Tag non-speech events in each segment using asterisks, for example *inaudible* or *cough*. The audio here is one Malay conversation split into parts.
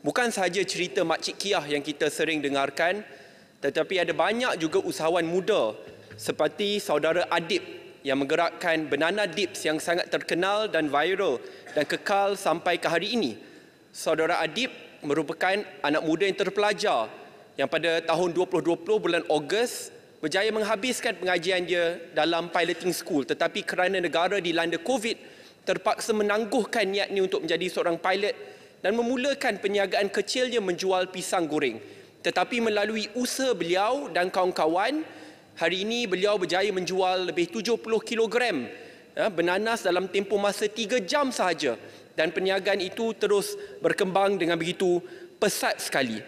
bukan sahaja cerita Makcik Kiah yang kita sering dengarkan, tetapi ada banyak juga usahawan muda seperti saudara Adib yang menggerakkan Banana Dips yang sangat terkenal dan viral dan kekal sampai ke hari ini. Saudara Adib merupakan anak muda yang terpelajar yang pada tahun 2020 bulan Ogos berjaya menghabiskan pengajian dia dalam piloting school tetapi kerana negara dilanda COVID terpaksa menangguhkan niatnya untuk menjadi seorang pilot dan memulakan perniagaan kecilnya menjual pisang goreng. Tetapi melalui usaha beliau dan kawan-kawan, hari ini beliau berjaya menjual lebih 70 kilogram ya, bernanas dalam tempoh masa 3 jam sahaja. Dan perniagaan itu terus berkembang dengan begitu pesat sekali.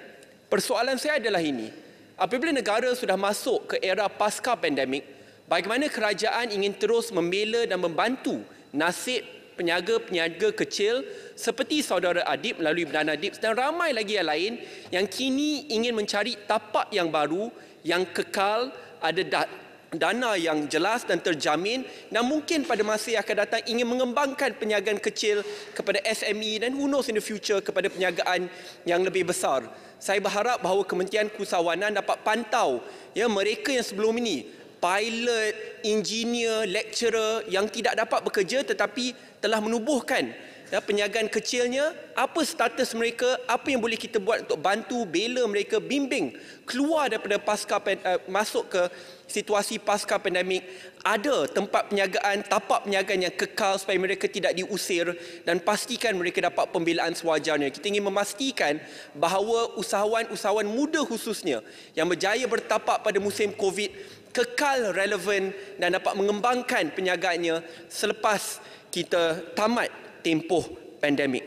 Persoalan saya adalah ini. Apabila negara sudah masuk ke era pasca pandemik, bagaimana kerajaan ingin terus membela dan membantu nasib peniaga-peniaga kecil seperti saudara Adib melalui Dan Adib dan ramai lagi yang lain yang kini ingin mencari tapak yang baru yang kekal ada da- dana yang jelas dan terjamin dan mungkin pada masa yang akan datang ingin mengembangkan peniagaan kecil kepada SME dan who knows in the future kepada peniagaan yang lebih besar. Saya berharap bahawa Kementerian Keusahawanan dapat pantau ya mereka yang sebelum ini pilot, engineer, lecturer yang tidak dapat bekerja tetapi telah menubuhkan ya, penyagaan kecilnya. Apa status mereka? Apa yang boleh kita buat untuk bantu, bela mereka, bimbing keluar daripada pasca uh, masuk ke situasi pasca pandemik? Ada tempat penyagaan, tapak penyagaan yang kekal supaya mereka tidak diusir dan pastikan mereka dapat pembelaan sewajarnya. Kita ingin memastikan bahawa usahawan-usahawan muda khususnya yang berjaya bertapak pada musim COVID kekal relevan dan dapat mengembangkan penyagaannya selepas kita tamat tempoh pandemik.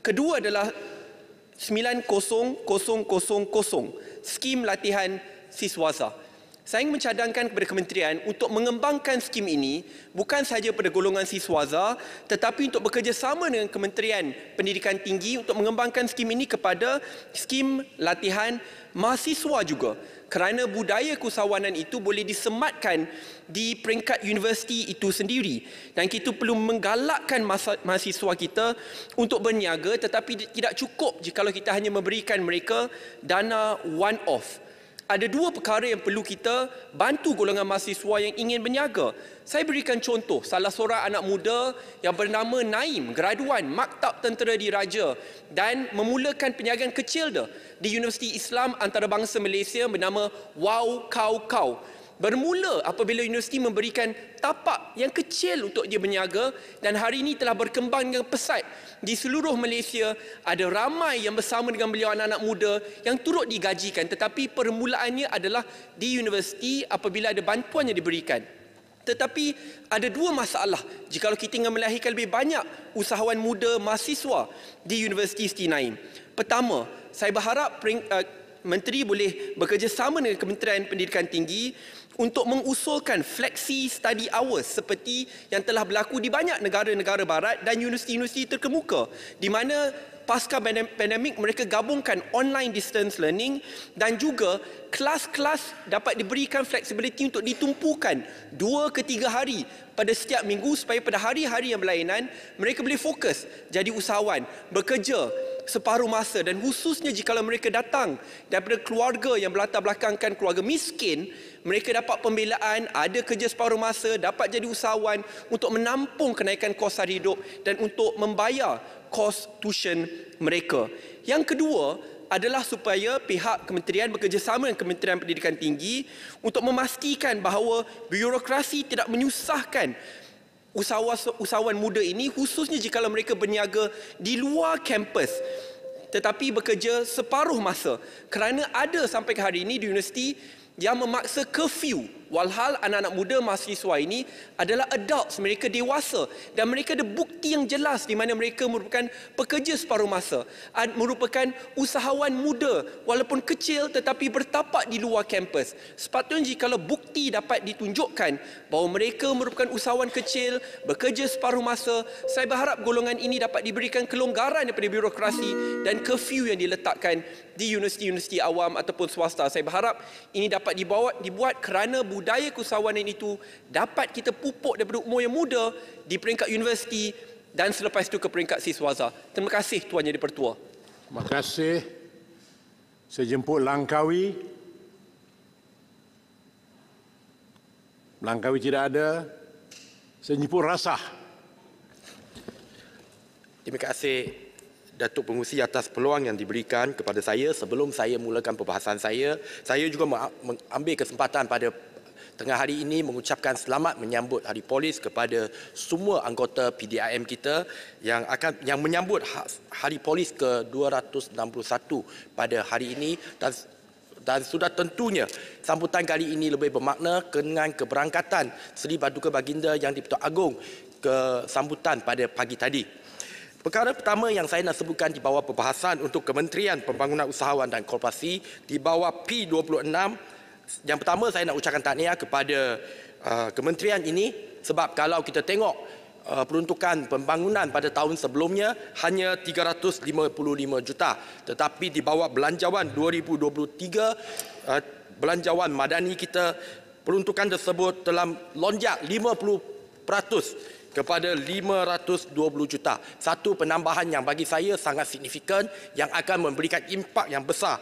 Kedua adalah 90000 skim latihan siswaza. Saya ingin mencadangkan kepada kementerian untuk mengembangkan skim ini bukan sahaja pada golongan siswaza tetapi untuk bekerjasama dengan Kementerian Pendidikan Tinggi untuk mengembangkan skim ini kepada skim latihan mahasiswa juga kerana budaya keusahawanan itu boleh disematkan di peringkat universiti itu sendiri dan kita perlu menggalakkan mahasiswa kita untuk berniaga tetapi tidak cukup jika kita hanya memberikan mereka dana one off ada dua perkara yang perlu kita bantu golongan mahasiswa yang ingin berniaga. Saya berikan contoh, salah seorang anak muda yang bernama Naim, graduan Maktab Tentera Diraja dan memulakan perniagaan kecil dia di Universiti Islam Antarabangsa Malaysia bernama Wow Kau Kau bermula apabila universiti memberikan tapak yang kecil untuk dia berniaga dan hari ini telah berkembang dengan pesat di seluruh Malaysia ada ramai yang bersama dengan beliau anak-anak muda yang turut digajikan tetapi permulaannya adalah di universiti apabila ada bantuan yang diberikan tetapi ada dua masalah jika kita ingin melahirkan lebih banyak usahawan muda mahasiswa di Universiti Siti Naim. Pertama, saya berharap eh, menteri boleh bekerjasama dengan Kementerian Pendidikan Tinggi untuk mengusulkan fleksi study hours seperti yang telah berlaku di banyak negara-negara barat dan universiti-universiti terkemuka di mana pasca pandemik mereka gabungkan online distance learning dan juga kelas-kelas dapat diberikan fleksibiliti untuk ditumpukan dua ke tiga hari pada setiap minggu supaya pada hari-hari yang berlainan mereka boleh fokus jadi usahawan, bekerja separuh masa dan khususnya jika mereka datang daripada keluarga yang berlatar belakangkan keluarga miskin mereka dapat pembelaan, ada kerja separuh masa, dapat jadi usahawan untuk menampung kenaikan kos sara hidup dan untuk membayar kos tuition mereka. Yang kedua adalah supaya pihak kementerian bekerjasama dengan Kementerian Pendidikan Tinggi untuk memastikan bahawa birokrasi tidak menyusahkan usahawan-usahawan muda ini khususnya jika mereka berniaga di luar kampus tetapi bekerja separuh masa kerana ada sampai ke hari ini di universiti yang memaksa curfew Walhal anak-anak muda mahasiswa ini adalah adults, mereka dewasa dan mereka ada bukti yang jelas di mana mereka merupakan pekerja separuh masa, merupakan usahawan muda walaupun kecil tetapi bertapak di luar kampus. Sepatutnya jika bukti dapat ditunjukkan bahawa mereka merupakan usahawan kecil, bekerja separuh masa, saya berharap golongan ini dapat diberikan kelonggaran daripada birokrasi dan curfew yang diletakkan di universiti-universiti awam ataupun swasta. Saya berharap ini dapat dibuat kerana budaya budaya keusahawanan itu dapat kita pupuk daripada umur yang muda di peringkat universiti dan selepas itu ke peringkat siswaza. Terima kasih Tuan Yang Dipertua. Terima kasih. Saya Langkawi. Langkawi tidak ada. Saya Rasah. Terima kasih Datuk Pengusi atas peluang yang diberikan kepada saya sebelum saya mulakan perbahasan saya. Saya juga mengambil kesempatan pada tengah hari ini mengucapkan selamat menyambut Hari Polis kepada semua anggota PDIM kita yang akan yang menyambut Hari Polis ke-261 pada hari ini dan dan sudah tentunya sambutan kali ini lebih bermakna dengan keberangkatan Seri Baduka Baginda yang di-Pertuan Agong ke sambutan pada pagi tadi. Perkara pertama yang saya nak sebutkan di bawah perbahasan untuk Kementerian Pembangunan Usahawan dan Korporasi di bawah P26 yang pertama saya nak ucapkan tahniah kepada uh, kementerian ini sebab kalau kita tengok uh, peruntukan pembangunan pada tahun sebelumnya hanya 355 juta tetapi di bawah belanjawan 2023 uh, belanjawan madani kita peruntukan tersebut telah lonjak 50 peratus kepada 520 juta. Satu penambahan yang bagi saya sangat signifikan yang akan memberikan impak yang besar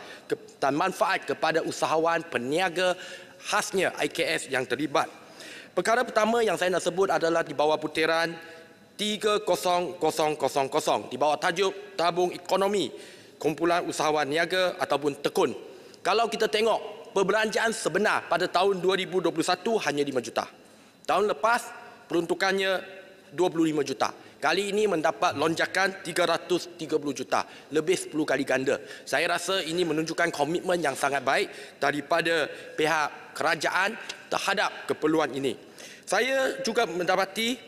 dan manfaat kepada usahawan peniaga khasnya IKS yang terlibat. Perkara pertama yang saya nak sebut adalah di bawah putiran 30000 di bawah tajuk Tabung Ekonomi Kumpulan Usahawan Niaga ataupun Tekun. Kalau kita tengok perbelanjaan sebenar pada tahun 2021 hanya 5 juta. Tahun lepas peruntukannya 25 juta. Kali ini mendapat lonjakan 330 juta, lebih 10 kali ganda. Saya rasa ini menunjukkan komitmen yang sangat baik daripada pihak kerajaan terhadap keperluan ini. Saya juga mendapati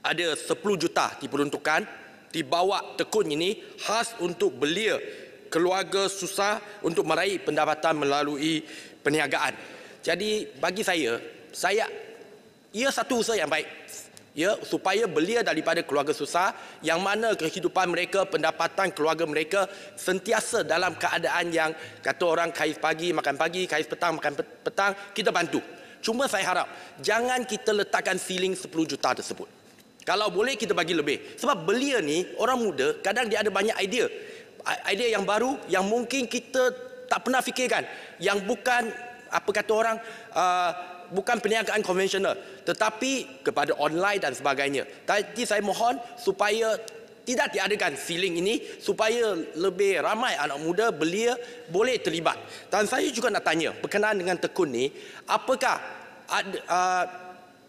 ada 10 juta diperuntukkan dibawa tekun ini khas untuk belia keluarga susah untuk meraih pendapatan melalui perniagaan. Jadi bagi saya, saya ia satu usaha yang baik ya supaya belia daripada keluarga susah yang mana kehidupan mereka pendapatan keluarga mereka sentiasa dalam keadaan yang kata orang kais pagi makan pagi kais petang makan petang kita bantu cuma saya harap jangan kita letakkan ceiling 10 juta tersebut kalau boleh kita bagi lebih sebab belia ni orang muda kadang dia ada banyak idea idea yang baru yang mungkin kita tak pernah fikirkan yang bukan apa kata orang uh, bukan perniagaan konvensional tetapi kepada online dan sebagainya. Tadi saya mohon supaya tidak diadakan siling ini supaya lebih ramai anak muda belia boleh terlibat. Dan saya juga nak tanya berkenaan dengan tekun ni apakah ada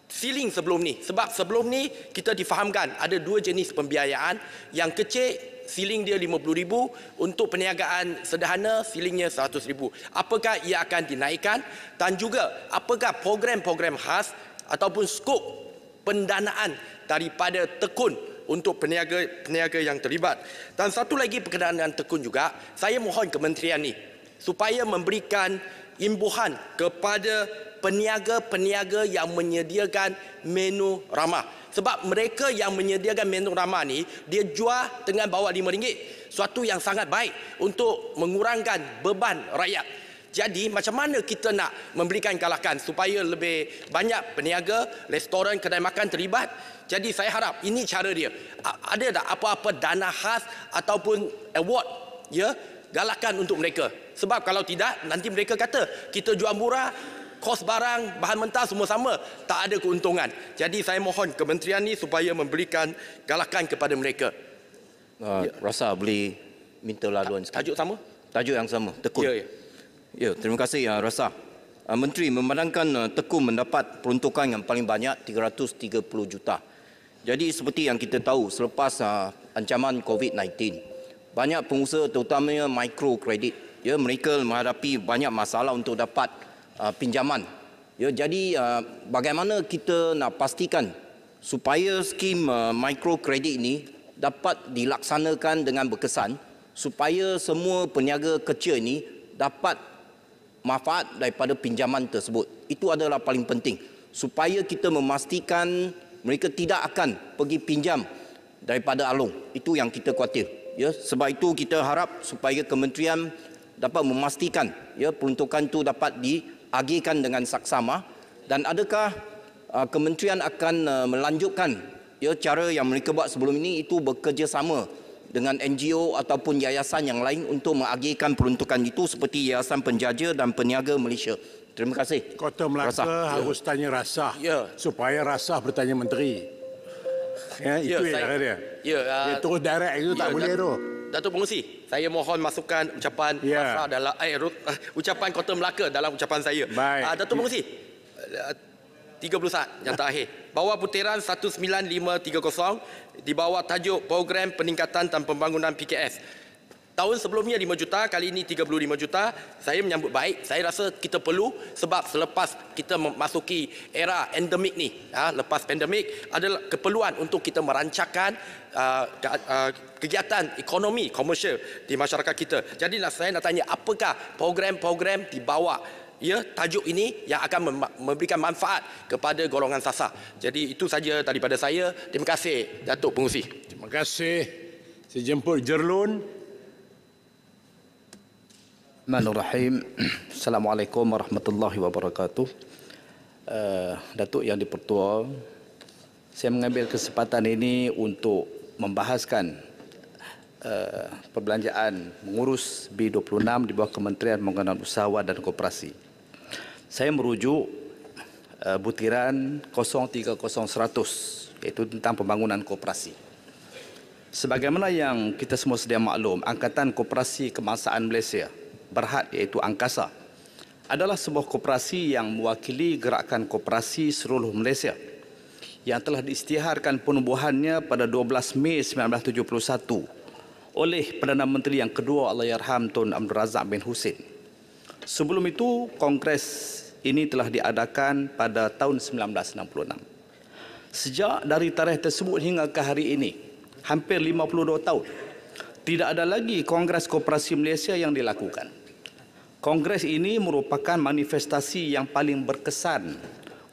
siling uh, sebelum ni? Sebab sebelum ni kita difahamkan ada dua jenis pembiayaan yang kecil Siling dia RM50,000 untuk perniagaan sederhana silingnya RM100,000 apakah ia akan dinaikkan dan juga apakah program-program khas ataupun skop pendanaan daripada tekun untuk peniaga-peniaga yang terlibat dan satu lagi perkenaan dengan tekun juga saya mohon kementerian ini supaya memberikan imbuhan kepada peniaga-peniaga yang menyediakan menu ramah. Sebab mereka yang menyediakan menu ramah ni dia jual dengan bawah RM5. Suatu yang sangat baik untuk mengurangkan beban rakyat. Jadi macam mana kita nak memberikan kalahkan supaya lebih banyak peniaga, restoran, kedai makan terlibat? Jadi saya harap ini cara dia. Ada tak apa-apa dana khas ataupun award ya galakan untuk mereka. Sebab kalau tidak, nanti mereka kata, kita jual murah, kos barang, bahan mentah semua sama, tak ada keuntungan. Jadi saya mohon kementerian ini supaya memberikan galakan kepada mereka. Uh, ya. Rasa beli minta laluan sekali. Tajuk sama? Tajuk yang sama, tekun. Ya, ya. ya terima kasih uh, Rasa. Uh, Menteri, memandangkan uh, tekun mendapat peruntukan yang paling banyak, 330 juta. Jadi seperti yang kita tahu, selepas uh, ancaman COVID-19, banyak pengusaha terutamanya mikro kredit ya mereka menghadapi banyak masalah untuk dapat uh, pinjaman ya jadi uh, bagaimana kita nak pastikan supaya skim uh, mikro kredit ini dapat dilaksanakan dengan berkesan supaya semua peniaga kecil ini dapat manfaat daripada pinjaman tersebut itu adalah paling penting supaya kita memastikan mereka tidak akan pergi pinjam daripada Along itu yang kita khuatir ya sebab itu kita harap supaya kementerian dapat memastikan ya peruntukan itu dapat diagihkan dengan saksama dan adakah uh, kementerian akan uh, melanjutkan ya cara yang mereka buat sebelum ini itu bekerjasama dengan NGO ataupun yayasan yang lain untuk mengagihkan peruntukan itu seperti Yayasan Penjaja dan Peniaga Malaysia. Terima kasih. Kota Melaka ya. rasah. harus ya. tanya rasa ya. supaya rasa bertanya menteri ya, itu ya, saya, yang dia. Ah, ya, uh, dia terus direct itu ya, tak boleh tu. Datuk Pengerusi, saya mohon masukan ucapan ya. Masra dalam eh, uh, *laughs* ucapan Kota Melaka dalam ucapan saya. Baik. Uh, Datuk Pengerusi, eh, uh, 30 saat yang terakhir. Bawah putiran 19530 di bawah tajuk program peningkatan dan pembangunan PKS. Tahun sebelumnya 5 juta, kali ini 35 juta. Saya menyambut baik. Saya rasa kita perlu sebab selepas kita memasuki era endemik ni, ha, lepas pandemik, adalah keperluan untuk kita merancangkan uh, uh, kegiatan ekonomi komersial di masyarakat kita. Jadi saya nak tanya, apakah program-program di bawah ya tajuk ini yang akan memberikan manfaat kepada golongan sasa? Jadi itu saja daripada saya. Terima kasih Datuk Pengusi. Terima kasih. Saya Jerlun. Bismillahirrahmanirrahim. Assalamualaikum warahmatullahi wabarakatuh. Uh, Datuk Yang Dipertua, saya mengambil kesempatan ini untuk membahaskan uh, perbelanjaan mengurus B26 di bawah Kementerian Pembangunan Usaha dan Koperasi. Saya merujuk uh, butiran 030100 iaitu tentang pembangunan koperasi. Sebagaimana yang kita semua sedia maklum, Angkatan Koperasi Kemasaan Malaysia – Berhad iaitu Angkasa adalah sebuah koperasi yang mewakili gerakan koperasi seluruh Malaysia yang telah diisytiharkan penubuhannya pada 12 Mei 1971 oleh Perdana Menteri yang kedua Allahyarham Tun Abdul Razak bin Hussein. Sebelum itu, Kongres ini telah diadakan pada tahun 1966. Sejak dari tarikh tersebut hingga ke hari ini, hampir 52 tahun, tidak ada lagi Kongres Koperasi Malaysia yang dilakukan. Kongres ini merupakan manifestasi yang paling berkesan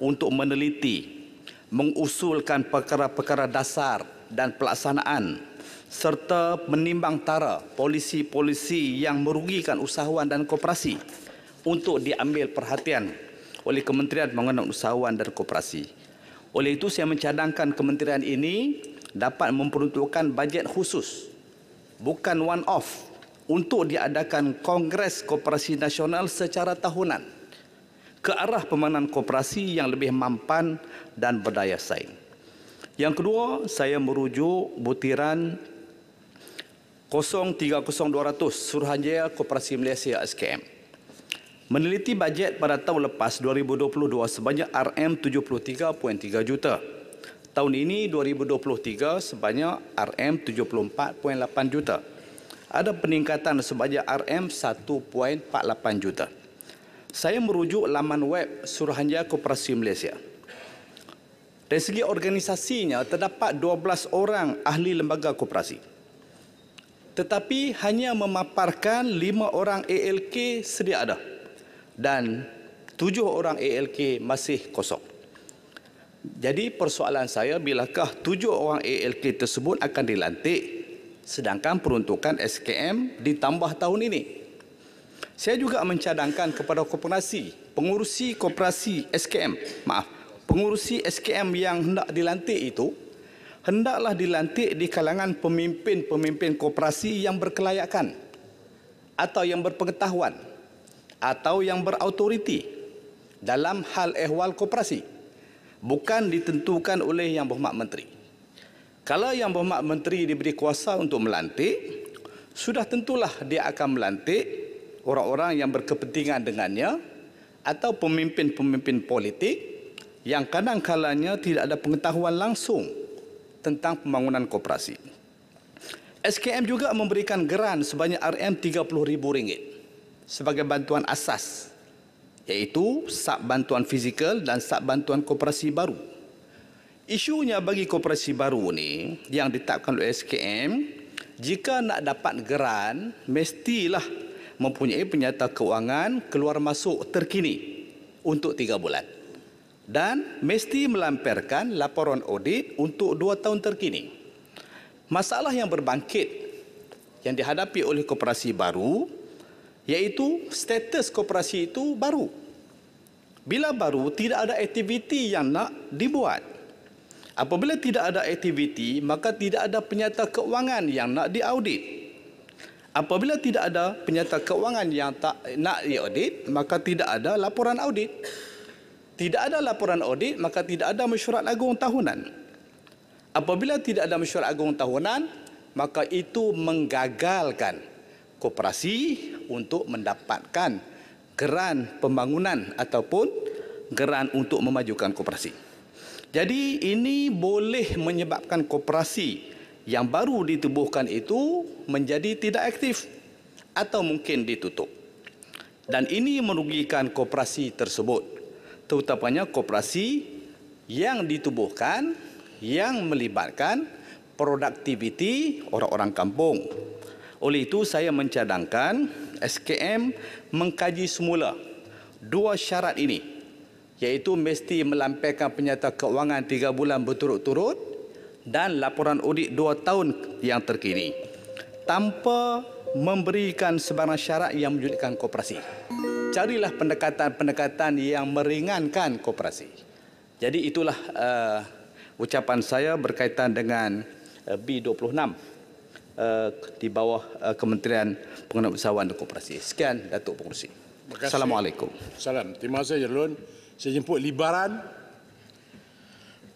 untuk meneliti, mengusulkan perkara-perkara dasar dan pelaksanaan serta menimbang tara polisi-polisi yang merugikan usahawan dan koperasi untuk diambil perhatian oleh Kementerian mengenang Usahawan dan Koperasi. Oleh itu, saya mencadangkan kementerian ini dapat memperuntukkan bajet khusus, bukan one-off, untuk diadakan Kongres Koperasi Nasional secara tahunan ke arah pemenangan koperasi yang lebih mampan dan berdaya saing. Yang kedua, saya merujuk butiran 030200 Suruhanjaya Koperasi Malaysia SKM. Meneliti bajet pada tahun lepas 2022 sebanyak RM73.3 juta. Tahun ini 2023 sebanyak RM74.8 juta ada peningkatan sebanyak RM1.48 juta. Saya merujuk laman web Suruhanjaya Koperasi Malaysia. Dari segi organisasinya, terdapat 12 orang ahli lembaga koperasi. Tetapi hanya memaparkan 5 orang ALK sedia ada dan 7 orang ALK masih kosong. Jadi persoalan saya, bilakah 7 orang ALK tersebut akan dilantik sedangkan peruntukan SKM ditambah tahun ini. Saya juga mencadangkan kepada koperasi, pengurusi koperasi SKM, maaf, pengurusi SKM yang hendak dilantik itu hendaklah dilantik di kalangan pemimpin-pemimpin koperasi yang berkelayakan atau yang berpengetahuan atau yang berautoriti dalam hal ehwal koperasi bukan ditentukan oleh yang berhormat menteri. Kalau yang berhormat menteri diberi kuasa untuk melantik, sudah tentulah dia akan melantik orang-orang yang berkepentingan dengannya atau pemimpin-pemimpin politik yang kadang-kalanya tidak ada pengetahuan langsung tentang pembangunan koperasi. SKM juga memberikan geran sebanyak RM30,000 sebagai bantuan asas iaitu sub bantuan fizikal dan sub bantuan koperasi baru. Isunya bagi koperasi baru ni yang ditetapkan oleh SKM, jika nak dapat geran, mestilah mempunyai penyata kewangan keluar masuk terkini untuk 3 bulan. Dan mesti melampirkan laporan audit untuk 2 tahun terkini. Masalah yang berbangkit yang dihadapi oleh koperasi baru iaitu status koperasi itu baru. Bila baru tidak ada aktiviti yang nak dibuat Apabila tidak ada aktiviti, maka tidak ada penyata keuangan yang nak diaudit. Apabila tidak ada penyata keuangan yang tak nak diaudit, maka tidak ada laporan audit. Tidak ada laporan audit, maka tidak ada mesyuarat agung tahunan. Apabila tidak ada mesyuarat agung tahunan, maka itu menggagalkan koperasi untuk mendapatkan geran pembangunan ataupun geran untuk memajukan koperasi. Jadi ini boleh menyebabkan koperasi yang baru ditubuhkan itu menjadi tidak aktif atau mungkin ditutup. Dan ini merugikan koperasi tersebut. Terutamanya koperasi yang ditubuhkan yang melibatkan produktiviti orang-orang kampung. Oleh itu saya mencadangkan SKM mengkaji semula dua syarat ini iaitu mesti melampirkan penyata keuangan 3 bulan berturut-turut dan laporan audit 2 tahun yang terkini tanpa memberikan sebarang syarat yang menyulitkan koperasi. Carilah pendekatan-pendekatan yang meringankan koperasi. Jadi itulah uh, ucapan saya berkaitan dengan uh, B26 uh, di bawah uh, Kementerian Pengenalan Usahawan dan Koperasi. Sekian Datuk Pengurusi. Assalamualaikum. Salam. Terima kasih Jerlun. Saya jemput libaran.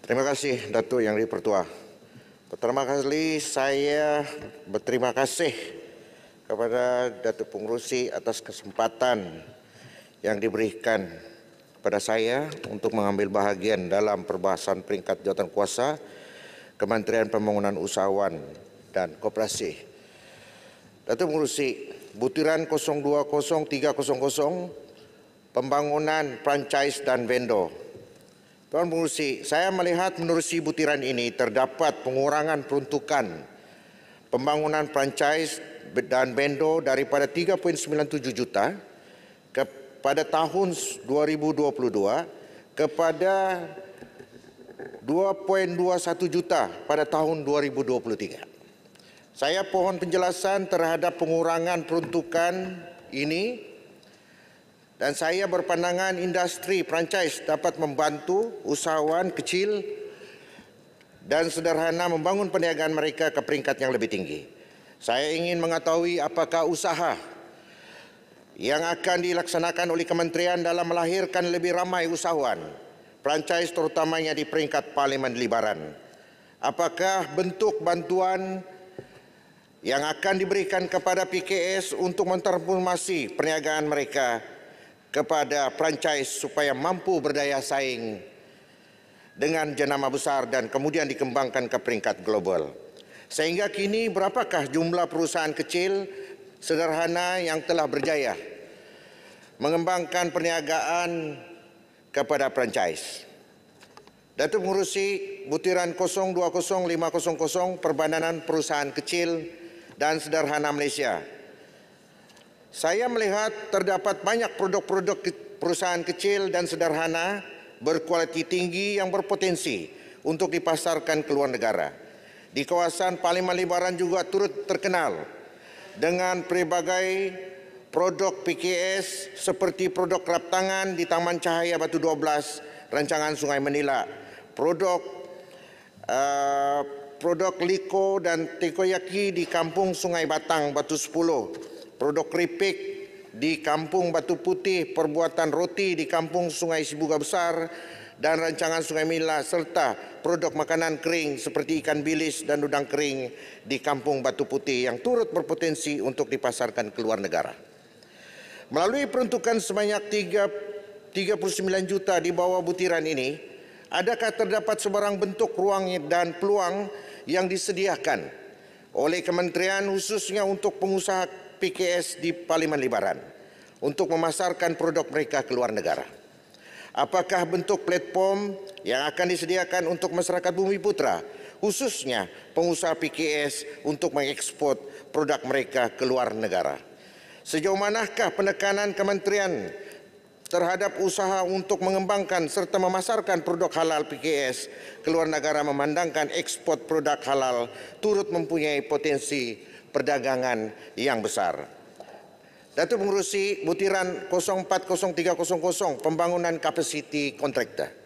Terima kasih Datuk Yang Dipertua. Pertama kali saya berterima kasih kepada Datuk Pengurusi atas kesempatan yang diberikan kepada saya untuk mengambil bahagian dalam perbahasan peringkat jawatan kuasa Kementerian Pembangunan Usahawan dan Koperasi. Datuk Pengurusi, butiran 020300 pembangunan, franchise, dan vendor. Tuan Pengurusi, saya melihat menerusi butiran ini terdapat pengurangan peruntukan pembangunan franchise dan vendor daripada 3.97 juta kepada tahun 2022 kepada 2.21 juta pada tahun 2023. Saya pohon penjelasan terhadap pengurangan peruntukan ini dan saya berpandangan industri franchise dapat membantu usahawan kecil dan sederhana membangun perniagaan mereka ke peringkat yang lebih tinggi. Saya ingin mengetahui apakah usaha yang akan dilaksanakan oleh kementerian dalam melahirkan lebih ramai usahawan franchise terutamanya di peringkat Parlimen Libaran. Apakah bentuk bantuan yang akan diberikan kepada PKS untuk mentransformasi perniagaan mereka kepada franchise supaya mampu berdaya saing dengan jenama besar dan kemudian dikembangkan ke peringkat global. Sehingga kini berapakah jumlah perusahaan kecil sederhana yang telah berjaya mengembangkan perniagaan kepada franchise. Datuk mengurusi butiran 020500 Perbananan Perusahaan Kecil dan Sederhana Malaysia saya melihat terdapat banyak produk-produk perusahaan kecil dan sederhana berkualiti tinggi yang berpotensi untuk dipasarkan ke luar negara. Di kawasan Palimalibaran juga turut terkenal dengan berbagai produk PKS seperti produk kerap tangan di Taman Cahaya Batu 12, rancangan Sungai Manila, produk uh, produk liko dan tekoyaki di Kampung Sungai Batang Batu 10, produk keripik di Kampung Batu Putih, perbuatan roti di Kampung Sungai Sibuga Besar dan rancangan Sungai Mila serta produk makanan kering seperti ikan bilis dan udang kering di Kampung Batu Putih yang turut berpotensi untuk dipasarkan ke luar negara. Melalui peruntukan sebanyak 3, 39 juta di bawah butiran ini, adakah terdapat sebarang bentuk ruang dan peluang yang disediakan oleh kementerian khususnya untuk pengusaha PKS di Parlimen Libaran untuk memasarkan produk mereka ke luar negara. Apakah bentuk platform yang akan disediakan untuk masyarakat Bumi Putra, khususnya pengusaha PKS untuk mengekspor produk mereka ke luar negara? Sejauh manakah penekanan kementerian terhadap usaha untuk mengembangkan serta memasarkan produk halal PKS ke luar negara memandangkan ekspor produk halal turut mempunyai potensi perdagangan yang besar. Datuk Pengurusi Butiran 040300 Pembangunan Capacity Contractor.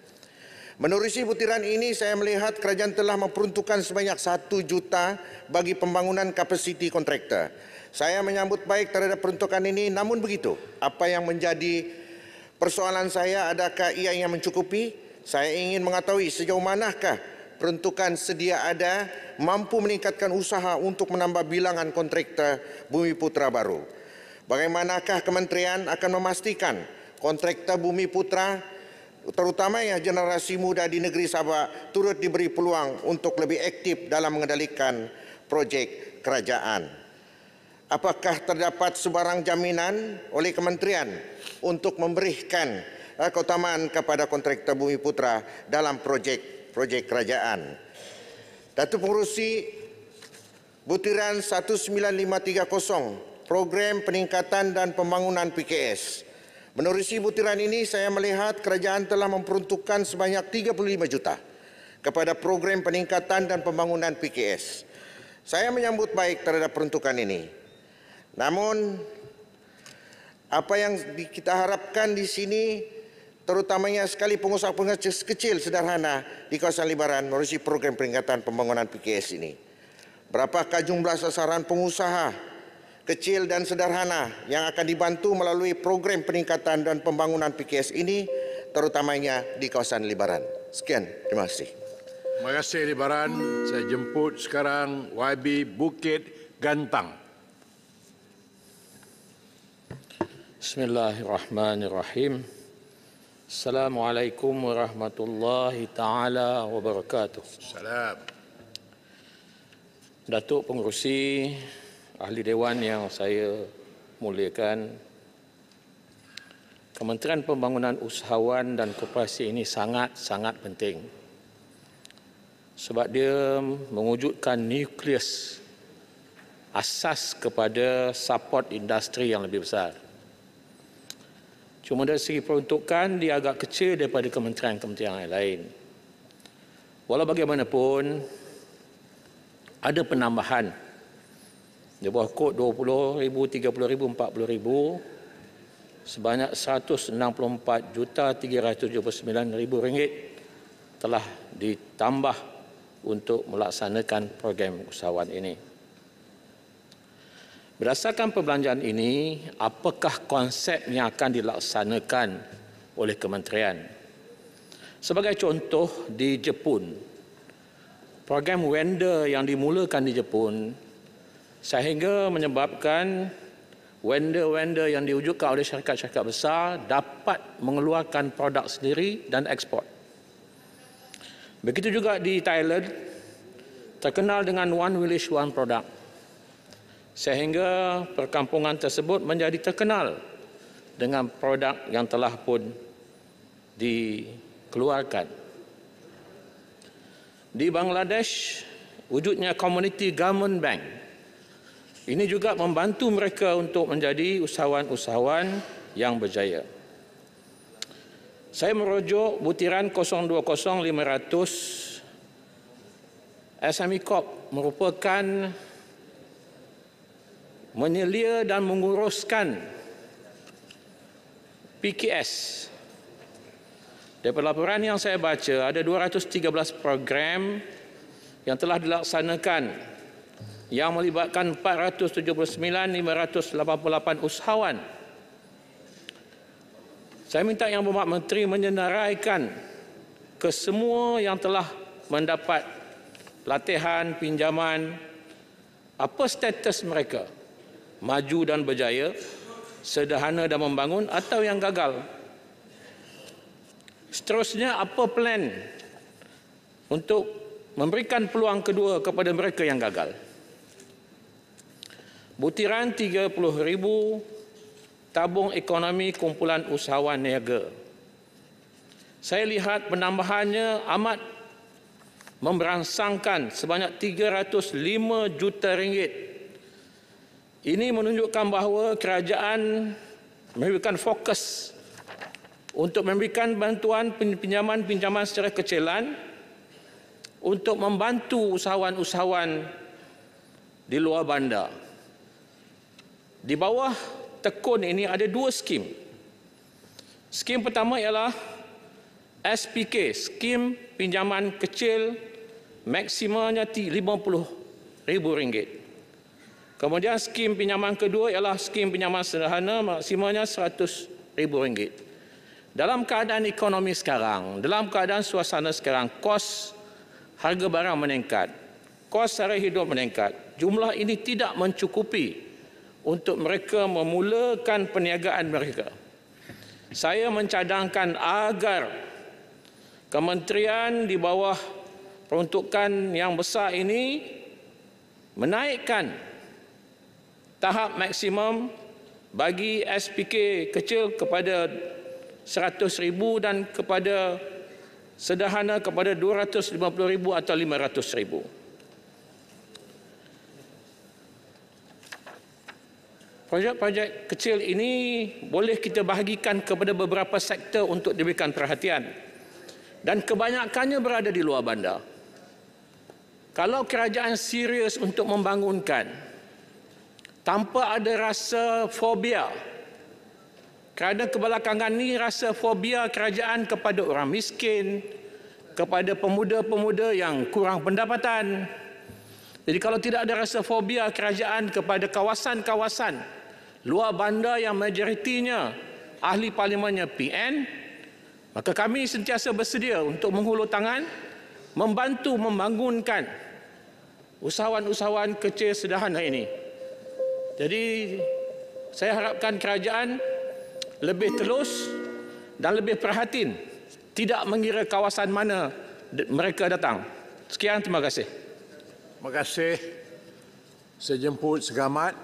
Menurusi butiran ini saya melihat kerajaan telah memperuntukkan sebanyak 1 juta bagi pembangunan capacity contractor. Saya menyambut baik terhadap peruntukan ini namun begitu apa yang menjadi persoalan saya adakah ia yang mencukupi? Saya ingin mengetahui sejauh manakah peruntukan sedia ada mampu meningkatkan usaha untuk menambah bilangan kontraktor Bumi Putra baru. Bagaimanakah kementerian akan memastikan kontraktor Bumi Putra terutama yang generasi muda di negeri Sabah turut diberi peluang untuk lebih aktif dalam mengendalikan projek kerajaan. Apakah terdapat sebarang jaminan oleh kementerian untuk memberikan eh, keutamaan kepada kontraktor Bumi Putra dalam projek projek kerajaan. Datuk Pengurusi Butiran 19530 Program Peningkatan dan Pembangunan PKS. Menerusi butiran ini saya melihat kerajaan telah memperuntukkan sebanyak 35 juta kepada program peningkatan dan pembangunan PKS. Saya menyambut baik terhadap peruntukan ini. Namun apa yang kita harapkan di sini terutamanya sekali pengusaha-pengusaha kecil sederhana di kawasan Libaran melalui program peringkatan pembangunan PKS ini. Berapakah jumlah sasaran pengusaha kecil dan sederhana yang akan dibantu melalui program peningkatan dan pembangunan PKS ini terutamanya di kawasan Libaran. Sekian, terima kasih. Terima kasih Libaran. Saya jemput sekarang YB Bukit Gantang. Bismillahirrahmanirrahim. Bismillahirrahmanirrahim. Assalamualaikum warahmatullahi taala wabarakatuh. Salam. Datuk Pengerusi Ahli Dewan yang saya muliakan. Kementerian Pembangunan Usahawan dan Koperasi ini sangat-sangat penting. Sebab dia mewujudkan nukleus asas kepada support industri yang lebih besar. Cuma dari segi peruntukan dia agak kecil daripada kementerian-kementerian yang lain. Walau bagaimanapun ada penambahan di bawah kod 20,000, 30,000, 40,000 sebanyak 164 juta 379 ribu ringgit telah ditambah untuk melaksanakan program usahawan ini. Berdasarkan perbelanjaan ini, apakah konsep yang akan dilaksanakan oleh kementerian? Sebagai contoh, di Jepun, program vendor yang dimulakan di Jepun sehingga menyebabkan vendor-vendor yang diwujudkan oleh syarikat-syarikat besar dapat mengeluarkan produk sendiri dan ekspor. Begitu juga di Thailand, terkenal dengan One Village One Product sehingga perkampungan tersebut menjadi terkenal dengan produk yang telah pun dikeluarkan. Di Bangladesh, wujudnya Community Government Bank ini juga membantu mereka untuk menjadi usahawan-usahawan yang berjaya. Saya merujuk butiran 020500 SME Corp merupakan menyelia dan menguruskan PKS. Daripada laporan yang saya baca, ada 213 program yang telah dilaksanakan yang melibatkan 479,588 usahawan. Saya minta Yang Berhormat Menteri menyenaraikan kesemua yang telah mendapat latihan, pinjaman, apa status mereka? maju dan berjaya, sederhana dan membangun atau yang gagal. Seterusnya apa plan untuk memberikan peluang kedua kepada mereka yang gagal? Butiran 30 ribu tabung ekonomi kumpulan usahawan niaga. Saya lihat penambahannya amat memberangsangkan sebanyak 305 juta ringgit ini menunjukkan bahawa kerajaan memberikan fokus untuk memberikan bantuan pinjaman-pinjaman secara kecilan untuk membantu usahawan-usahawan di luar bandar. Di bawah tekun ini ada dua skim. Skim pertama ialah SPK, skim pinjaman kecil maksimalnya RM50,000. Kemudian skim pinjaman kedua ialah skim pinjaman sederhana maksimanya rm ringgit Dalam keadaan ekonomi sekarang, dalam keadaan suasana sekarang, kos harga barang meningkat, kos sara hidup meningkat. Jumlah ini tidak mencukupi untuk mereka memulakan perniagaan mereka. Saya mencadangkan agar kementerian di bawah peruntukan yang besar ini menaikkan tahap maksimum bagi SPK kecil kepada 100,000 dan kepada sederhana kepada 250,000 atau 500,000. Projek-projek kecil ini boleh kita bahagikan kepada beberapa sektor untuk diberikan perhatian dan kebanyakannya berada di luar bandar. Kalau kerajaan serius untuk membangunkan, tanpa ada rasa fobia. Kerana kebelakangan ini rasa fobia kerajaan kepada orang miskin, kepada pemuda-pemuda yang kurang pendapatan. Jadi kalau tidak ada rasa fobia kerajaan kepada kawasan-kawasan luar bandar yang majoritinya ahli parlimennya PN, maka kami sentiasa bersedia untuk menghulur tangan, membantu membangunkan usahawan-usahawan kecil sederhana ini. Jadi saya harapkan kerajaan lebih telus dan lebih perhatin tidak mengira kawasan mana mereka datang. Sekian terima kasih. Terima kasih. Saya jemput segamat.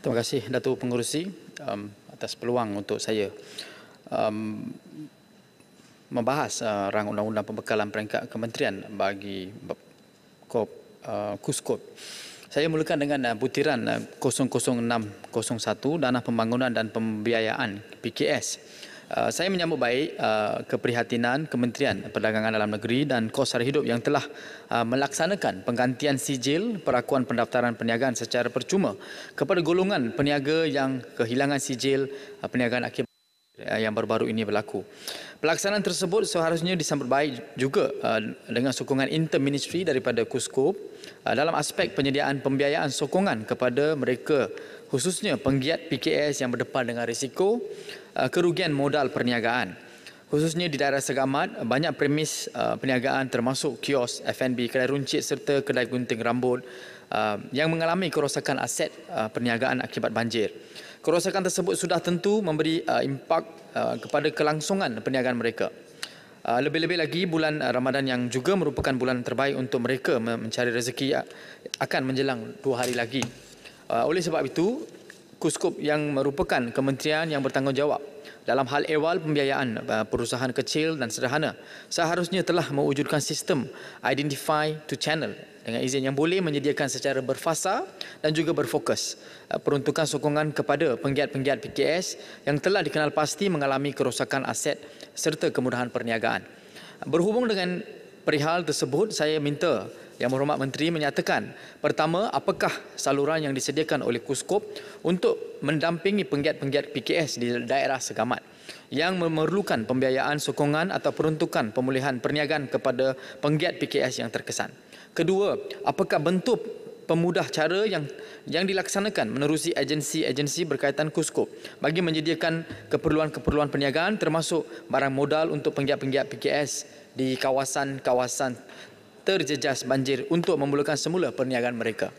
Terima kasih Datuk Pengurusi um, atas peluang untuk saya um, membahas uh, rang undang-undang pembekalan peringkat kementerian bagi Kop uh, Kuskod. Saya mulakan dengan uh, butiran uh, 00601 Dana Pembangunan dan Pembiayaan PKS. Uh, saya menyambut baik uh, keprihatinan Kementerian Perdagangan Dalam Negeri dan Kos Hari Hidup yang telah uh, melaksanakan penggantian sijil perakuan pendaftaran perniagaan secara percuma kepada golongan peniaga yang kehilangan sijil uh, perniagaan akibat Eh, yang baru-baru ini berlaku. Pelaksanaan tersebut seharusnya disambut baik juga eh, dengan sokongan inter ministry daripada Kusko eh, dalam aspek penyediaan pembiayaan sokongan kepada mereka khususnya penggiat PKS yang berdepan dengan risiko kerugian modal perniagaan. Khususnya di daerah Segamat, banyak premis perniagaan termasuk kios, F&B, kedai runcit serta kedai gunting rambut yang mengalami kerosakan aset perniagaan akibat banjir kerosakan tersebut sudah tentu memberi uh, impak uh, kepada kelangsungan perniagaan mereka. Uh, lebih-lebih lagi bulan uh, Ramadan yang juga merupakan bulan terbaik untuk mereka mencari rezeki uh, akan menjelang dua hari lagi. Oleh sebab itu, Kuskup yang merupakan kementerian yang bertanggungjawab dalam hal ehwal pembiayaan perusahaan kecil dan sederhana seharusnya telah mewujudkan sistem identify to channel dengan izin yang boleh menyediakan secara berfasa dan juga berfokus uh, peruntukan sokongan kepada penggiat-penggiat PKS yang telah dikenal pasti mengalami kerosakan aset serta kemudahan perniagaan. Berhubung dengan perihal tersebut, saya minta Yang Berhormat Menteri menyatakan pertama, apakah saluran yang disediakan oleh Kuskop untuk mendampingi penggiat-penggiat PKS di daerah Segamat yang memerlukan pembiayaan sokongan atau peruntukan pemulihan perniagaan kepada penggiat PKS yang terkesan. Kedua, apakah bentuk pemudah cara yang yang dilaksanakan menerusi agensi-agensi berkaitan Kuskup bagi menyediakan keperluan-keperluan perniagaan termasuk barang modal untuk penggiat-penggiat PKS di kawasan-kawasan terjejas banjir untuk memulakan semula perniagaan mereka.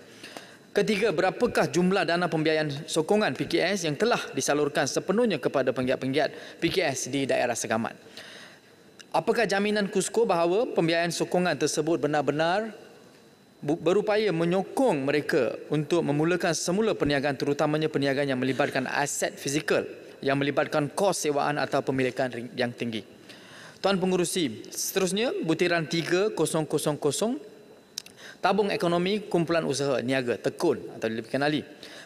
Ketiga, berapakah jumlah dana pembiayaan sokongan PKS yang telah disalurkan sepenuhnya kepada penggiat-penggiat PKS di daerah segamat? Apakah jaminan Kusko bahawa pembiayaan sokongan tersebut benar-benar berupaya menyokong mereka untuk memulakan semula perniagaan terutamanya perniagaan yang melibatkan aset fizikal yang melibatkan kos sewaan atau pemilikan yang tinggi. Tuan Pengurusi, seterusnya butiran 3000 Tabung Ekonomi Kumpulan Usaha Niaga Tekun atau dikenali.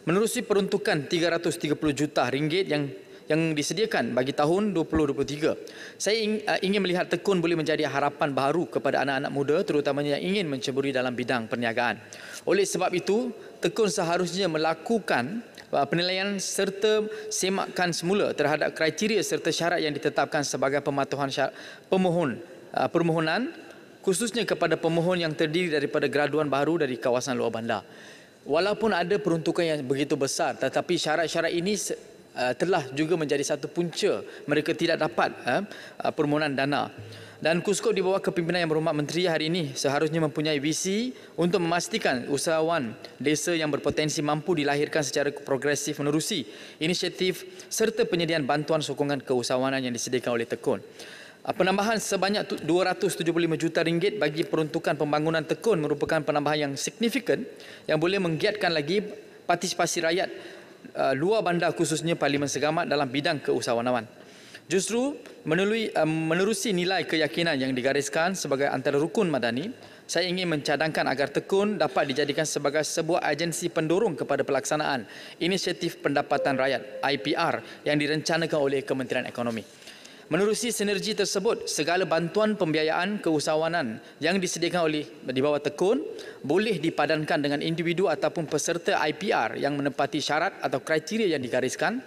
Menerusi peruntukan 330 juta ringgit yang yang disediakan bagi tahun 2023. Saya eh, ingin melihat tekun boleh menjadi harapan baru kepada anak-anak muda terutamanya yang ingin menceburi dalam bidang perniagaan. Oleh sebab itu, tekun seharusnya melakukan eh, penilaian serta semakkan semula terhadap kriteria serta syarat yang ditetapkan sebagai pematuhan syarat, pemohon eh, permohonan khususnya kepada pemohon yang terdiri daripada graduan baru dari kawasan luar bandar. Walaupun ada peruntukan yang begitu besar tetapi syarat-syarat ini Uh, telah juga menjadi satu punca mereka tidak dapat uh, uh, permohonan dana. Dan Kusko di bawah kepimpinan yang berhormat Menteri hari ini seharusnya mempunyai visi untuk memastikan usahawan desa yang berpotensi mampu dilahirkan secara progresif menerusi inisiatif serta penyediaan bantuan sokongan keusahawanan yang disediakan oleh Tekun. Penambahan sebanyak 275 juta ringgit bagi peruntukan pembangunan Tekun merupakan penambahan yang signifikan yang boleh menggiatkan lagi partisipasi rakyat Uh, luar bandar khususnya Parlimen Segamat dalam bidang keusahawanan. Justru menelui, uh, menerusi nilai keyakinan yang digariskan sebagai antara rukun madani, saya ingin mencadangkan agar tekun dapat dijadikan sebagai sebuah agensi pendorong kepada pelaksanaan inisiatif pendapatan rakyat IPR yang direncanakan oleh Kementerian Ekonomi. Menerusi sinergi tersebut, segala bantuan pembiayaan keusahawanan yang disediakan oleh di bawah tekun boleh dipadankan dengan individu ataupun peserta IPR yang menepati syarat atau kriteria yang digariskan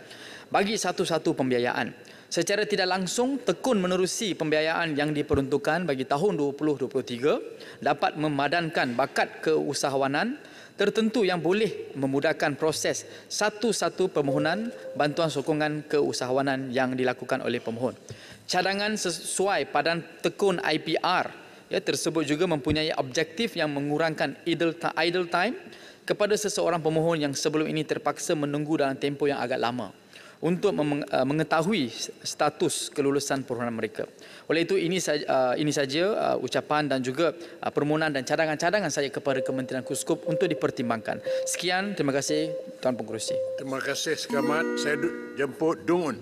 bagi satu-satu pembiayaan. Secara tidak langsung, tekun menerusi pembiayaan yang diperuntukkan bagi tahun 2023 dapat memadankan bakat keusahawanan tertentu yang boleh memudahkan proses satu-satu permohonan bantuan sokongan keusahawanan yang dilakukan oleh pemohon. Cadangan sesuai padan tekun IPR ya, tersebut juga mempunyai objektif yang mengurangkan idle time kepada seseorang pemohon yang sebelum ini terpaksa menunggu dalam tempoh yang agak lama untuk uh, mengetahui status kelulusan permohonan mereka. Oleh itu ini saja, uh, ini saja uh, ucapan dan juga permohonan dan cadangan-cadangan saya kepada Kementerian Kuskup untuk dipertimbangkan. Sekian, terima kasih Tuan Pengurusi. Terima kasih Sekamat. Saya jemput Dungun.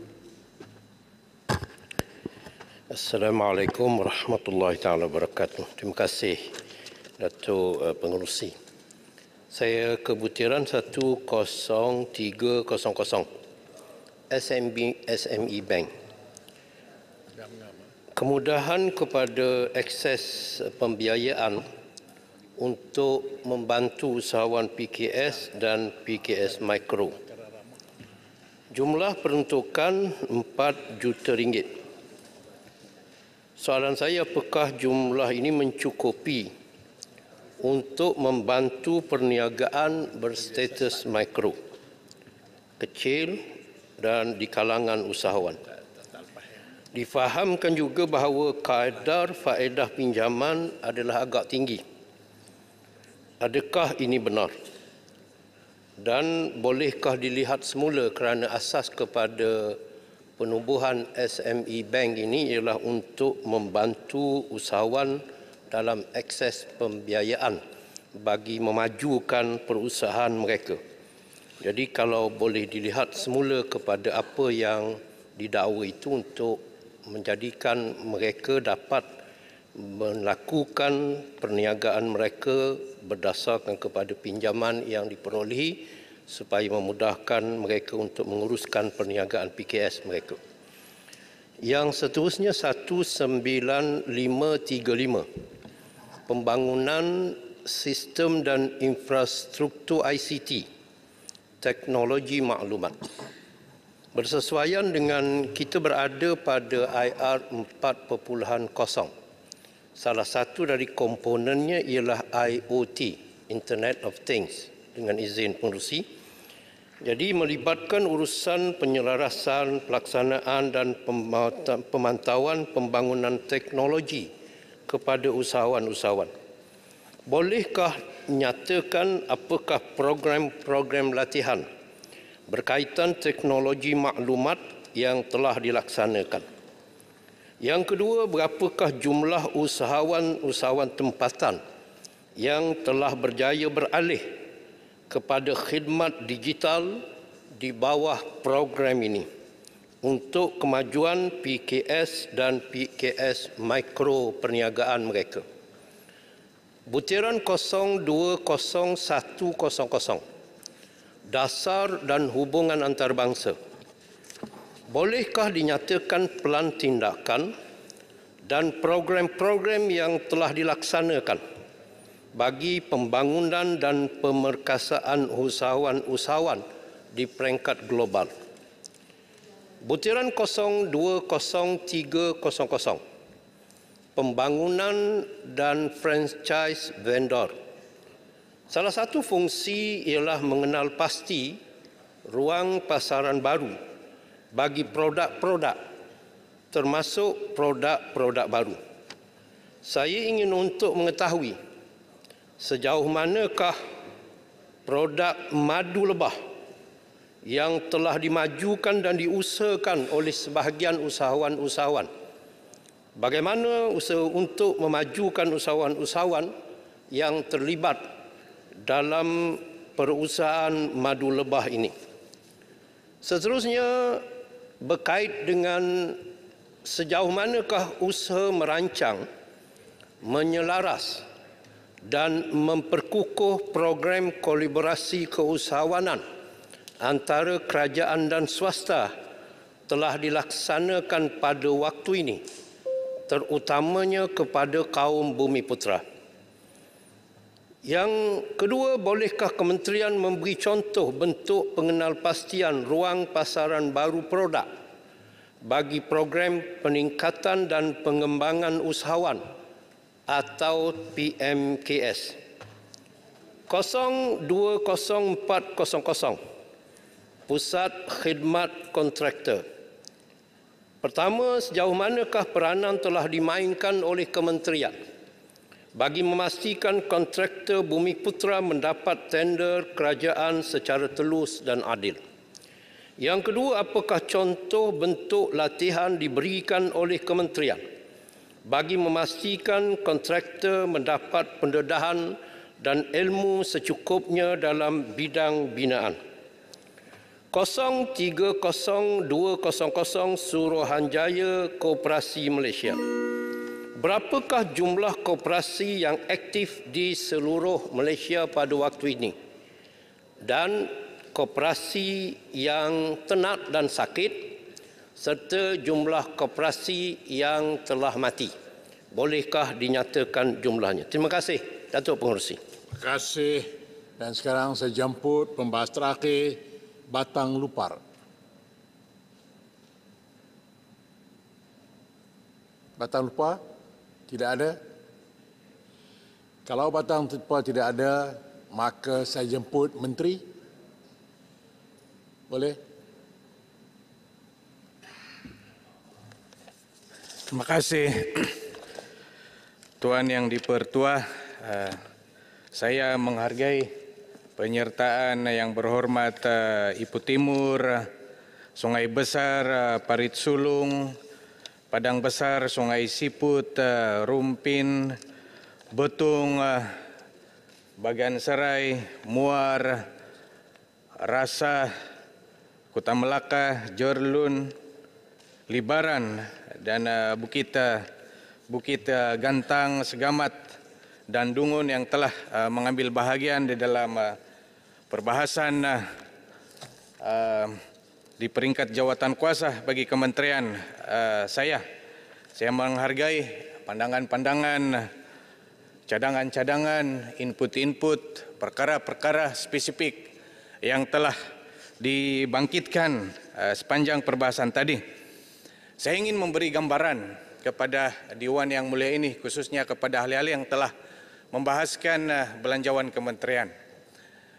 Assalamualaikum warahmatullahi taala wabarakatuh. Terima kasih Datuk Pengurusi. Saya kebutiran 10300. SMB, SME Bank. Kemudahan kepada akses pembiayaan untuk membantu usahawan PKS dan PKS Mikro. Jumlah peruntukan RM4 juta. Ringgit. Soalan saya apakah jumlah ini mencukupi untuk membantu perniagaan berstatus mikro kecil dan di kalangan usahawan. Difahamkan juga bahawa kadar faedah pinjaman adalah agak tinggi. Adakah ini benar? Dan bolehkah dilihat semula kerana asas kepada penubuhan SME Bank ini ialah untuk membantu usahawan dalam akses pembiayaan bagi memajukan perusahaan mereka. Jadi kalau boleh dilihat semula kepada apa yang didakwa itu untuk menjadikan mereka dapat melakukan perniagaan mereka berdasarkan kepada pinjaman yang diperolehi supaya memudahkan mereka untuk menguruskan perniagaan PKS mereka. Yang seterusnya 19535 pembangunan sistem dan infrastruktur ICT teknologi maklumat. Bersesuaian dengan kita berada pada IR 4.0, salah satu dari komponennya ialah IoT, Internet of Things dengan izin pengurusi. Jadi melibatkan urusan penyelarasan, pelaksanaan dan pemantauan pembangunan teknologi kepada usahawan-usahawan. Bolehkah nyatakan apakah program-program latihan berkaitan teknologi maklumat yang telah dilaksanakan. Yang kedua, berapakah jumlah usahawan-usahawan tempatan yang telah berjaya beralih kepada khidmat digital di bawah program ini untuk kemajuan PKS dan PKS mikro perniagaan mereka. Butiran 020100 Dasar dan hubungan antarabangsa Bolehkah dinyatakan pelan tindakan dan program-program yang telah dilaksanakan bagi pembangunan dan pemerkasaan usahawan-usahawan di peringkat global. Butiran 020300 pembangunan dan franchise vendor. Salah satu fungsi ialah mengenal pasti ruang pasaran baru bagi produk-produk termasuk produk-produk baru. Saya ingin untuk mengetahui sejauh manakah produk madu lebah yang telah dimajukan dan diusahakan oleh sebahagian usahawan-usahawan bagaimana usaha untuk memajukan usahawan-usahawan yang terlibat dalam perusahaan madu lebah ini. Seterusnya berkait dengan sejauh manakah usaha merancang menyelaras dan memperkukuh program kolaborasi keusahawanan antara kerajaan dan swasta telah dilaksanakan pada waktu ini terutamanya kepada kaum bumi putra. Yang kedua, bolehkah kementerian memberi contoh bentuk pengenalpastian ruang pasaran baru produk bagi program peningkatan dan pengembangan usahawan atau PMKS 020400 Pusat Khidmat Kontraktor Pertama, sejauh manakah peranan telah dimainkan oleh kementerian bagi memastikan kontraktor Bumi Putra mendapat tender kerajaan secara telus dan adil? Yang kedua, apakah contoh bentuk latihan diberikan oleh kementerian bagi memastikan kontraktor mendapat pendedahan dan ilmu secukupnya dalam bidang binaan? 030200 Suruhanjaya Koperasi Malaysia. Berapakah jumlah koperasi yang aktif di seluruh Malaysia pada waktu ini? Dan koperasi yang tenat dan sakit serta jumlah koperasi yang telah mati. Bolehkah dinyatakan jumlahnya? Terima kasih, Datuk Pengurusi. Terima kasih. Dan sekarang saya jemput pembahas terakhir Batang Lupar. Batang Lupar tidak ada. Kalau Batang Lupar tidak ada, maka saya jemput menteri. Boleh? Terima kasih Tuan Yang Dipertua. Eh, saya menghargai penyertaan yang berhormat eh, Ibu Timur, Sungai Besar, eh, Parit Sulung, Padang Besar, Sungai Siput, eh, Rumpin, Betung, Bagian Serai, Muar, Rasa, Kota Melaka, Jorlun, Libaran, dan Bukit, Bukit Gantang, Segamat, dan Dungun yang telah mengambil bahagian di dalam perbahasan uh, di peringkat jawatan kuasa bagi kementerian uh, saya. Saya menghargai pandangan-pandangan, cadangan-cadangan, input-input, perkara-perkara spesifik yang telah dibangkitkan uh, sepanjang perbahasan tadi. Saya ingin memberi gambaran kepada Dewan yang mulia ini, khususnya kepada ahli-ahli yang telah membahaskan belanjawan kementerian.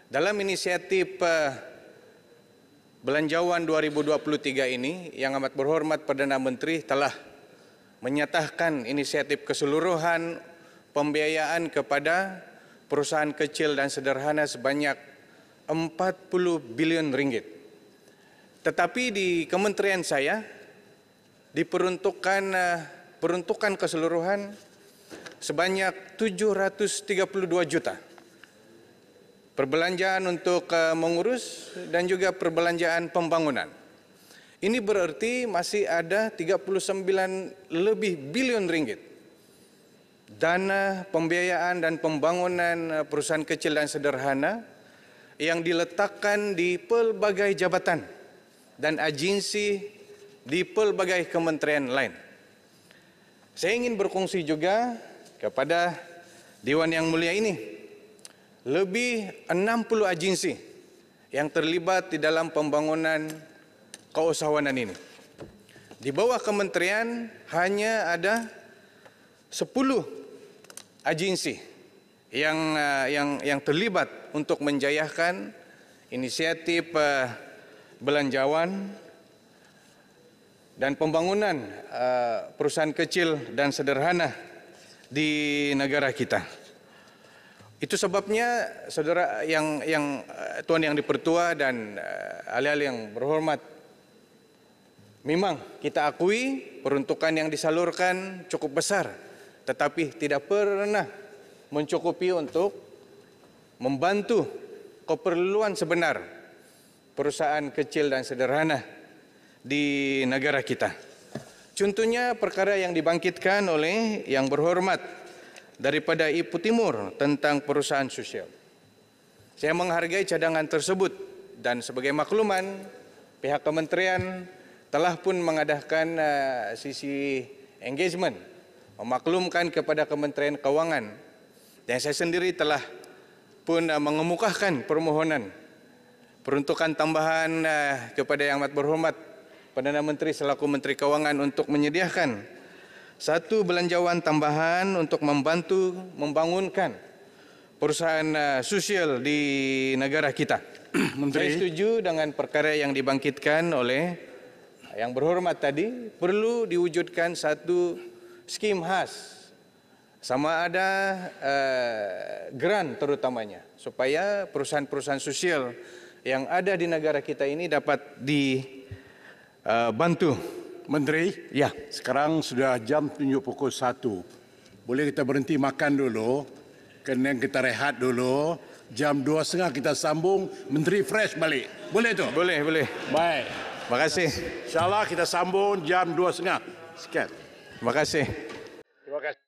Dalam inisiatif eh, Belanjawan 2023 ini, yang amat berhormat Perdana Menteri telah menyatakan inisiatif keseluruhan pembiayaan kepada perusahaan kecil dan sederhana sebanyak 40 biliun ringgit. Tetapi di kementerian saya diperuntukkan eh, peruntukan keseluruhan sebanyak 732 juta perbelanjaan untuk eh, mengurus dan juga perbelanjaan pembangunan. Ini berarti masih ada 39 lebih bilion ringgit dana pembiayaan dan pembangunan eh, perusahaan kecil dan sederhana yang diletakkan di pelbagai jabatan dan agensi di pelbagai kementerian lain. Saya ingin berkongsi juga kepada Dewan yang mulia ini lebih 60 agensi yang terlibat di dalam pembangunan keusahawanan ini. Di bawah kementerian hanya ada 10 agensi yang eh, yang yang terlibat untuk menjayakan inisiatif uh, belanjawan dan pembangunan uh, perusahaan kecil dan sederhana di negara kita. Itu sebabnya saudara yang yang eh, tuan yang dipertua dan eh, ahli-ahli yang berhormat memang kita akui peruntukan yang disalurkan cukup besar tetapi tidak pernah mencukupi untuk membantu keperluan sebenar perusahaan kecil dan sederhana di negara kita. Contohnya perkara yang dibangkitkan oleh yang berhormat daripada Ibu Timur tentang perusahaan sosial. Saya menghargai cadangan tersebut dan sebagai makluman pihak kementerian telah pun mengadakan uh, sisi engagement memaklumkan kepada Kementerian Keuangan dan saya sendiri telah pun uh, mengemukakan permohonan peruntukan tambahan uh, kepada Yang Amat Berhormat Perdana Menteri selaku Menteri Keuangan untuk menyediakan satu belanjawan tambahan untuk membantu membangunkan perusahaan uh, sosial di negara kita. *clears throat* Menteri. Saya setuju dengan perkara yang dibangkitkan oleh yang berhormat tadi perlu diwujudkan satu skim khas sama ada uh, grant terutamanya supaya perusahaan-perusahaan sosial yang ada di negara kita ini dapat dibantu eh, uh, Menteri, ya. sekarang sudah jam tunjuk pukul 1. Boleh kita berhenti makan dulu? Kena kita rehat dulu. Jam 2.30 kita sambung. Menteri fresh balik. Boleh tu? Boleh, boleh. Baik. Terima kasih. InsyaAllah kita sambung jam 2.30. Sekian. Terima kasih. Terima kasih.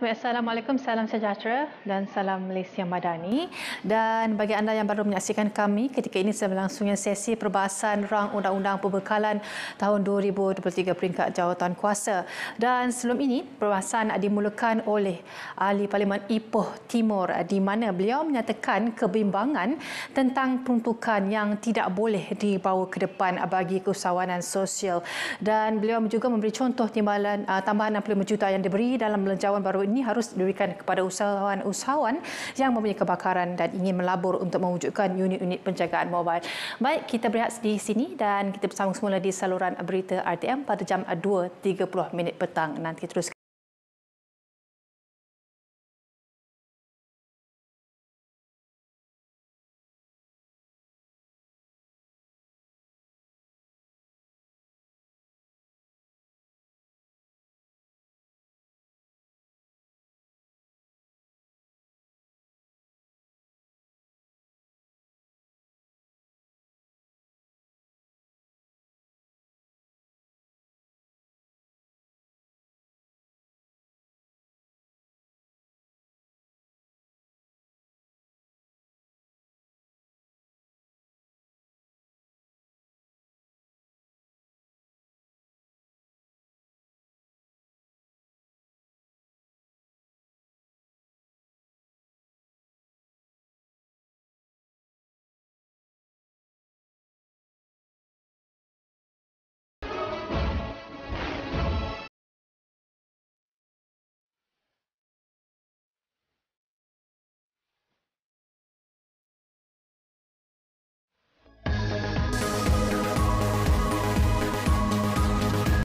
Assalamualaikum, salam sejahtera dan salam Malaysia Madani. Dan bagi anda yang baru menyaksikan kami, ketika ini sedang berlangsungnya sesi perbahasan rang undang-undang pembekalan tahun 2023 peringkat jawatan kuasa. Dan sebelum ini, perbahasan dimulakan oleh Ahli Parlimen Ipoh Timur di mana beliau menyatakan kebimbangan tentang peruntukan yang tidak boleh dibawa ke depan bagi keusahawanan sosial. Dan beliau juga memberi contoh timbalan ah, tambahan 65 juta yang diberi dalam belanjawan baru ini ini harus diberikan kepada usahawan-usahawan yang mempunyai kebakaran dan ingin melabur untuk mewujudkan unit-unit penjagaan mobil. Baik, kita berehat di sini dan kita bersambung semula di saluran berita RTM pada jam 2.30 petang. Nanti teruskan.